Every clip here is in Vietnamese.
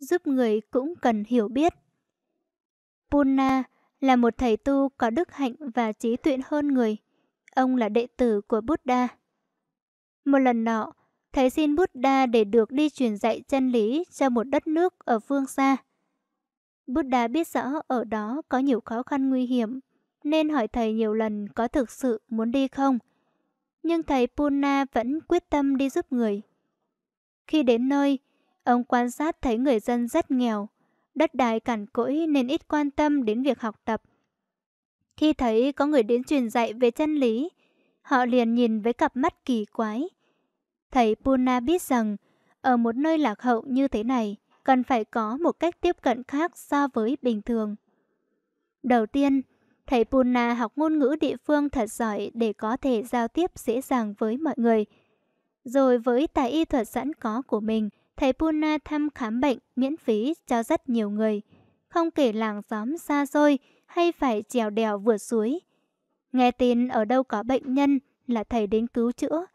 giúp người cũng cần hiểu biết. Puna là một thầy tu có đức hạnh và trí tuệ hơn người. Ông là đệ tử của Buddha. Một lần nọ, thầy xin Buddha để được đi truyền dạy chân lý cho một đất nước ở phương xa. Buddha biết rõ ở đó có nhiều khó khăn nguy hiểm, nên hỏi thầy nhiều lần có thực sự muốn đi không. Nhưng thầy Puna vẫn quyết tâm đi giúp người. Khi đến nơi, Ông quan sát thấy người dân rất nghèo, đất đai cằn cỗi nên ít quan tâm đến việc học tập. Khi thấy có người đến truyền dạy về chân lý, họ liền nhìn với cặp mắt kỳ quái. Thầy Puna biết rằng, ở một nơi lạc hậu như thế này, cần phải có một cách tiếp cận khác so với bình thường. Đầu tiên, thầy Puna học ngôn ngữ địa phương thật giỏi để có thể giao tiếp dễ dàng với mọi người. Rồi với tài y thuật sẵn có của mình, thầy Puna thăm khám bệnh miễn phí cho rất nhiều người, không kể làng xóm xa xôi hay phải trèo đèo vượt suối. Nghe tin ở đâu có bệnh nhân là thầy đến cứu chữa.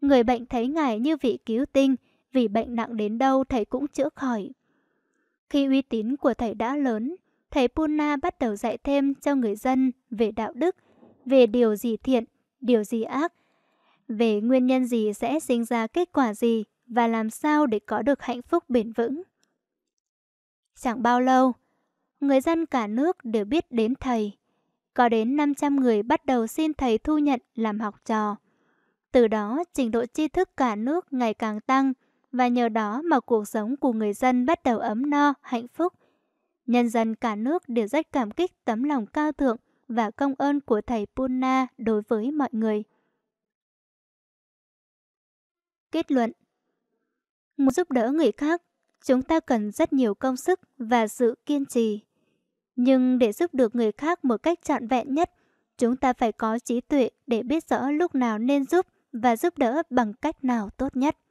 Người bệnh thấy ngài như vị cứu tinh, vì bệnh nặng đến đâu thầy cũng chữa khỏi. Khi uy tín của thầy đã lớn, thầy Puna bắt đầu dạy thêm cho người dân về đạo đức, về điều gì thiện, điều gì ác, về nguyên nhân gì sẽ sinh ra kết quả gì và làm sao để có được hạnh phúc bền vững. Chẳng bao lâu, người dân cả nước đều biết đến thầy. Có đến 500 người bắt đầu xin thầy thu nhận làm học trò. Từ đó, trình độ tri thức cả nước ngày càng tăng và nhờ đó mà cuộc sống của người dân bắt đầu ấm no, hạnh phúc. Nhân dân cả nước đều rất cảm kích tấm lòng cao thượng và công ơn của thầy Puna đối với mọi người. Kết luận Muốn giúp đỡ người khác, chúng ta cần rất nhiều công sức và sự kiên trì. Nhưng để giúp được người khác một cách trọn vẹn nhất, chúng ta phải có trí tuệ để biết rõ lúc nào nên giúp và giúp đỡ bằng cách nào tốt nhất.